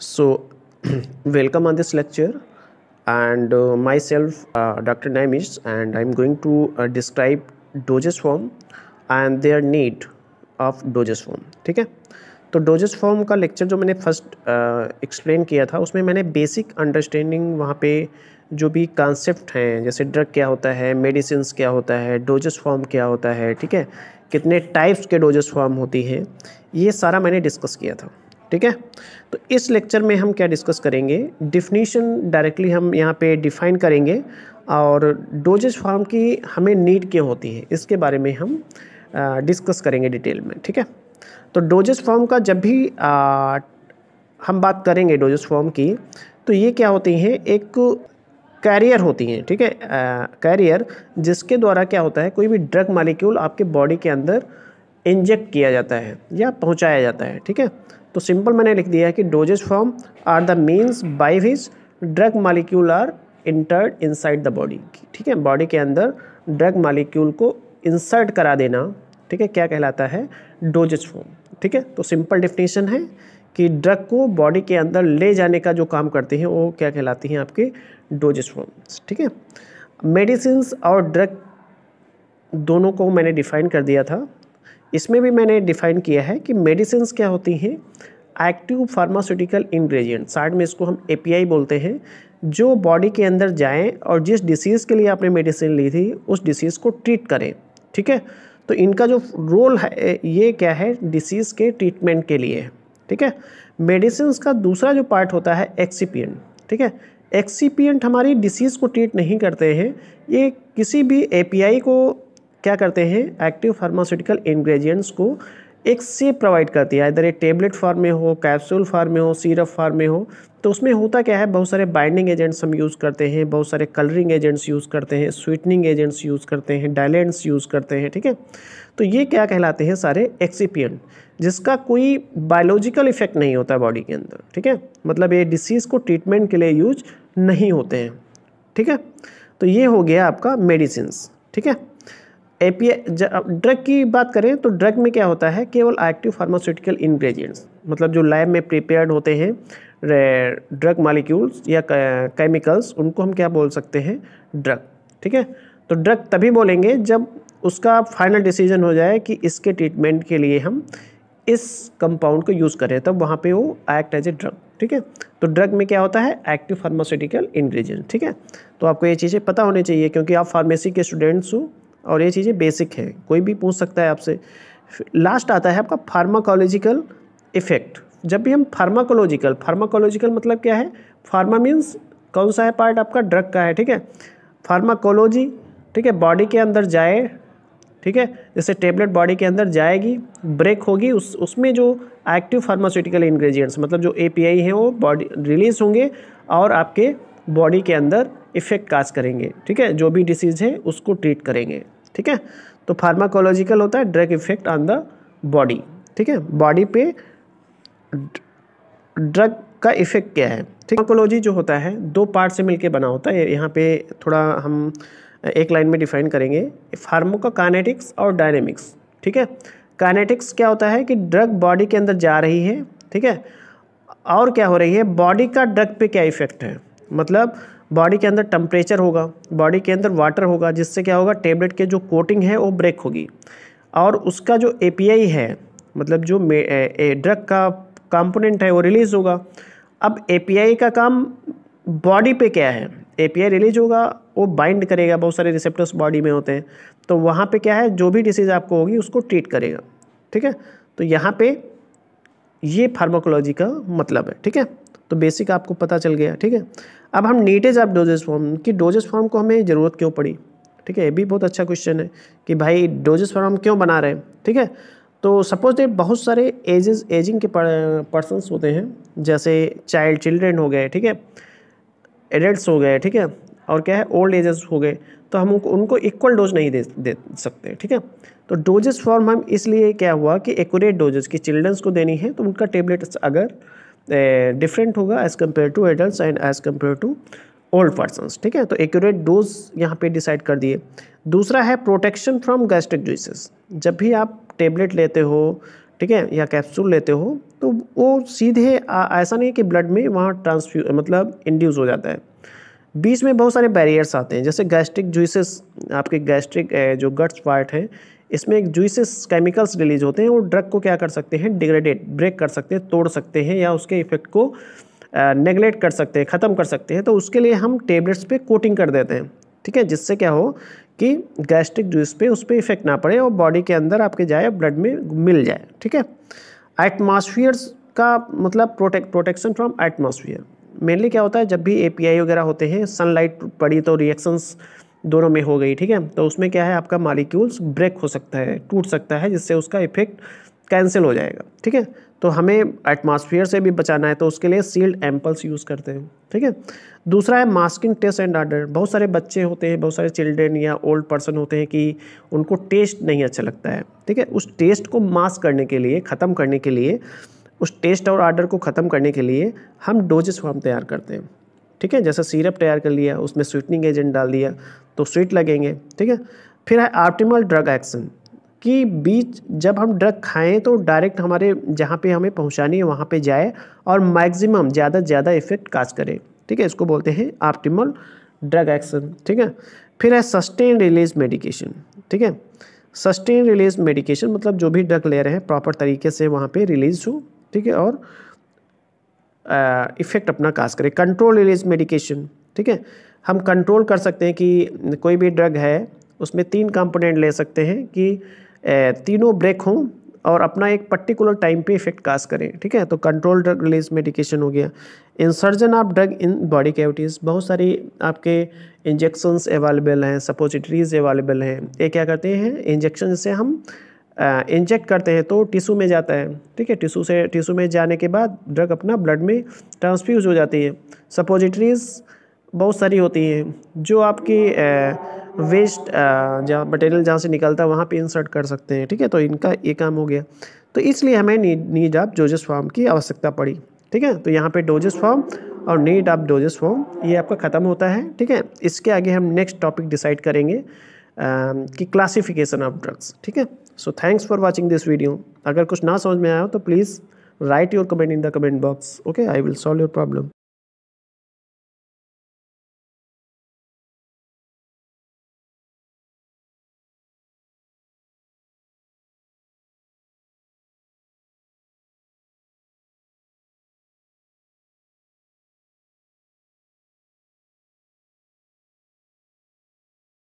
So, welcome on this lecture and uh, myself uh, Dr. Naimish and I'm going to uh, describe dosage form and their need of dosage form ठीक है तो doses form का lecture जो मैंने first explain uh, किया था उसमें मैंने बेसिक अंडरस्टैंडिंग वहाँ पे जो भी कॉन्सेप्ट हैं जैसे ड्रग क्या होता है मेडिसिन क्या होता है डोजेस फॉर्म क्या होता है ठीक है कितने टाइप्स के डोजेस फॉर्म होती हैं ये सारा मैंने डिस्कस किया था ठीक है तो इस लेक्चर में हम क्या डिस्कस करेंगे डिफिनीशन डायरेक्टली हम यहाँ पे डिफाइन करेंगे और डोजेज फॉर्म की हमें नीड क्यों होती है इसके बारे में हम डिस्कस करेंगे डिटेल में ठीक है तो डोजेज फॉर्म का जब भी आ, हम बात करेंगे डोजेज फॉर्म की तो ये क्या होती हैं एक कैरियर होती हैं ठीक है कैरियर जिसके द्वारा क्या होता है कोई भी ड्रग मालिक्यूल आपके बॉडी के अंदर इंजेक्ट किया जाता है या पहुंचाया जाता है ठीक है तो सिंपल मैंने लिख दिया है कि dosage form are the means by which drug molecule are entered inside the body ठीक है बॉडी के अंदर ड्रग मालिक्यूल को इंसर्ट करा देना ठीक है क्या कहलाता है डोजेज फॉर्म ठीक है तो सिंपल डिफिनेशन है कि ड्रग को बॉडी के अंदर ले जाने का जो काम करते हैं वो क्या कहलाती हैं आपके डोजेज फॉर्म्स ठीक है मेडिसिन और ड्रग दोनों को मैंने डिफ़ाइन कर दिया था इसमें भी मैंने डिफ़ाइन किया है कि मेडिसिन क्या होती हैं एक्टिव फार्मास्यूटिकल इंग्रेडिएंट साइड में इसको हम एपीआई बोलते हैं जो बॉडी के अंदर जाएं और जिस डिसीज़ के लिए आपने मेडिसिन ली थी उस डिसीज़ को ट्रीट करें ठीक है तो इनका जो रोल है ये क्या है डिसीज़ के ट्रीटमेंट के लिए ठीक है मेडिसिन का दूसरा जो पार्ट होता है एक्सीपियंट ठीक है एक्सीपियंट हमारी डिसीज़ को ट्रीट नहीं करते हैं ये किसी भी एपीआई को क्या करते हैं एक्टिव फार्मास्यूटिकल इंग्रेडिएंट्स को एक सेप प्रोवाइड करती है इधर एक टेबलेट फॉर्म में हो कैप्सूल फॉर्म में हो सीरप फॉर्म में हो तो उसमें होता क्या है बहुत सारे बाइंडिंग एजेंट्स हम यूज़ करते हैं बहुत सारे कलरिंग एजेंट्स यूज़ करते हैं स्वीटनिंग एजेंट्स यूज़ करते हैं डायलेंट्स यूज़ करते हैं ठीक है तो ये क्या कहलाते हैं सारे एक्सीपियन जिसका कोई बायोलॉजिकल इफेक्ट नहीं होता बॉडी के अंदर ठीक है मतलब ये डिसीज़ को ट्रीटमेंट के लिए यूज नहीं होते हैं ठीक है तो ये हो गया आपका मेडिसिन ठीक है एपीआई ड्रग की बात करें तो ड्रग में क्या होता है केवल एक्टिव फार्मास्यूटिकल इन्ग्रीडियंट्स मतलब जो लैब में प्रिपेयर्ड होते हैं ड्रग मालिक्यूल्स या केमिकल्स उनको हम क्या बोल सकते हैं ड्रग ठीक है तो ड्रग तभी बोलेंगे जब उसका फाइनल डिसीजन हो जाए कि इसके ट्रीटमेंट के लिए हम इस कंपाउंड को यूज़ करें तब वहाँ पे वो एक्ट एज ए ड्रग ठीक है तो ड्रग में क्या होता है एक्टिव फार्मास्यूटिकल इन्ग्रीडियंट ठीक है तो आपको ये चीज़ें पता होनी चाहिए क्योंकि आप फार्मेसी के स्टूडेंट्स हो और ये चीज़ें बेसिक है कोई भी पूछ सकता है आपसे लास्ट आता है आपका फार्माकोलॉजिकल इफेक्ट जब भी हम फार्माकोलॉजिकल फार्माकोलॉजिकल मतलब क्या है फार्मा मीन्स कौन सा है पार्ट आपका ड्रग का है ठीक है फार्माकोलॉजी ठीक है बॉडी के अंदर जाए ठीक है जैसे टेबलेट बॉडी के अंदर जाएगी ब्रेक होगी उस उसमें जो एक्टिव फार्मास्यूटिकल इंग्रेडिएंट्स मतलब जो एपीआई हैं वो बॉडी रिलीज़ होंगे और आपके बॉडी के अंदर इफ़ेक्ट काज करेंगे ठीक है जो भी डिसीज़ है उसको ट्रीट करेंगे ठीक है तो फार्माकोलॉजिकल होता है drug effect on the body ठीक है बॉडी पे ड्रग का इफेक्ट क्या है फार्माकोलॉजी जो होता है दो पार्ट से मिलके बना होता है यहाँ पे थोड़ा हम एक लाइन में डिफाइन करेंगे फार्मोकानेटिक्स और डायनेमिक्स ठीक है कानेटिक्स क्या होता है कि ड्रग बॉडी के अंदर जा रही है ठीक है और क्या हो रही है बॉडी का ड्रग पे क्या इफेक्ट है मतलब बॉडी के अंदर टम्परेचर होगा बॉडी के अंदर वाटर होगा जिससे क्या होगा टेबलेट के जो कोटिंग है वो ब्रेक होगी और उसका जो ए है मतलब जो ड्रग का कंपोनेंट है वो रिलीज़ होगा अब ए का काम बॉडी पे क्या है ए रिलीज होगा वो बाइंड करेगा बहुत सारे रिसेप्टर्स बॉडी में होते हैं तो वहाँ पे क्या है जो भी डिसीज़ आपको होगी उसको ट्रीट करेगा ठीक है तो यहाँ पे ये फार्माकोलॉजी का मतलब है ठीक है तो बेसिक आपको पता चल गया ठीक है अब हम नीटेज ऑफ डोजेस फॉर्म की डोजेस फॉर्म को हमें ज़रूरत क्यों पड़ी ठीक है ये भी बहुत अच्छा क्वेश्चन है कि भाई डोजेस फॉर्म हम क्यों बना रहे हैं ठीक है तो सपोज दे बहुत सारे एजेस एजिंग के पर्सनस होते हैं जैसे चाइल्ड चिल्ड्रेन हो गए ठीक है एडल्ट हो गए ठीक है और क्या है ओल्ड एजेस हो गए तो हम उनको इक्वल डोज नहीं दे दे सकते ठीक है तो डोजेस फॉर्म हम इसलिए क्या हुआ कि एकूरेट डोजेस की चिल्ड्रंस को देनी है तो उनका टेबलेट्स अगर डिफरेंट होगा as compare to adult and as compare to old person ठीक है तो एक्यूरेट डोज यहाँ पे डिसाइड कर दिए दूसरा है प्रोटेक्शन फ्रॉम गैस्ट्रिक जूसेस जब भी आप टेबलेट लेते हो ठीक है या कैप्सूल लेते हो तो वो सीधे आ, ऐसा नहीं है कि ब्लड में वहाँ ट्रांसफ्यू मतलब इंड्यूस हो जाता है बीच में बहुत सारे बैरियर्स आते हैं जैसे गैस्ट्रिक जूसेस आपके गैस्ट्रिक जो गट्स पार्ट हैं इसमें एक जूसेस केमिकल्स रिलीज होते हैं वो ड्रग को क्या कर सकते हैं डिग्रेडेट ब्रेक कर सकते हैं तोड़ सकते हैं या उसके इफेक्ट को नेगलेक्ट कर सकते हैं ख़त्म कर सकते हैं तो उसके लिए हम टेबलेट्स पे कोटिंग कर देते हैं ठीक है जिससे क्या हो कि गैस्ट्रिक जूस पे उस पर इफेक्ट ना पड़े और बॉडी के अंदर आपके जाए ब्लड में मिल जाए ठीक है एटमॉस्फियर्स का मतलब protect protection from atmosphere mainly क्या होता है जब भी ए वगैरह होते हैं सनलाइट पड़ी तो रिएक्शंस दोनों में हो गई ठीक है तो उसमें क्या है आपका मालिक्यूल्स ब्रेक हो सकता है टूट सकता है जिससे उसका इफेक्ट कैंसिल हो जाएगा ठीक है तो हमें एटमॉस्फेयर से भी बचाना है तो उसके लिए सील्ड एम्पल्स यूज़ करते हैं ठीक है दूसरा है मास्किंग टेस्ट एंड आर्डर बहुत सारे बच्चे होते हैं बहुत सारे चिल्ड्रेन या ओल्ड पर्सन होते हैं कि उनको टेस्ट नहीं अच्छा लगता है ठीक है उस टेस्ट को मास्क करने के लिए ख़त्म करने के लिए उस टेस्ट और आर्डर को ख़त्म करने के लिए हम डोजेस फॉर्म तैयार करते हैं ठीक है जैसे सीरप तैयार कर लिया उसमें स्वीटनिंग एजेंट डाल दिया तो स्वीट लगेंगे ठीक है फिर है ऑप्टिमल ड्रग एक्शन कि बीच जब हम ड्रग खाएं तो डायरेक्ट हमारे जहाँ पे हमें पहुँचानी है वहाँ पे जाए और मैक्सिमम ज़्यादा से ज़्यादा इफेक्ट काज करे ठीक है इसको बोलते हैं ऑप्टिमल ड्रग एक्शन ठीक है फिर है सस्टेन रिलीज मेडिकेशन ठीक है सस्टेन रिलीज मेडिकेशन मतलब जो भी ड्रग ले रहे हैं प्रॉपर तरीके से वहाँ पे रिलीज हो ठीक है और इफ़ेक्ट अपना कास्ट करे कंट्रोल रिलीज मेडिकेशन ठीक है हम कंट्रोल कर सकते हैं कि कोई भी ड्रग है उसमें तीन कंपोनेंट ले सकते हैं कि तीनों ब्रेक हों और अपना एक पर्टिकुलर टाइम पे इफेक्ट कास्ट करें ठीक है तो कंट्रोल ड्रग रिलीज मेडिकेशन हो गया insertion of drug in body cavities बहुत सारी आपके इंजेक्शंस अवेलेबल हैं सपोजिटरीज अवेलेबल हैं ये क्या करते हैं इंजेक्शन से हम इंजेक्ट करते हैं तो टिशू में जाता है ठीक है टिशू से टिशू में जाने के बाद ड्रग अपना ब्लड में ट्रांसफ्यूज हो जाती है सपोजिटरीज बहुत सारी होती हैं जो आपकी वेस्ट जहाँ मटेरियल जहाँ से निकलता है वहाँ पे इंसर्ट कर सकते हैं ठीक है तो इनका ये काम हो गया तो इसलिए हमें नी नीड ऑफ डोजेस फॉर्म की आवश्यकता पड़ी ठीक है तो यहाँ पे डोजेस फॉर्म और नीड ऑफ डोजेस फॉर्म ये आपका ख़त्म होता है ठीक है इसके आगे हम नेक्स्ट टॉपिक डिसाइड करेंगे की क्लासिफिकेशन ऑफ ड्रग्स ठीक है so thanks for watching this video अगर कुछ ना समझ में आया हो तो please write your comment in the comment box okay I will solve your problem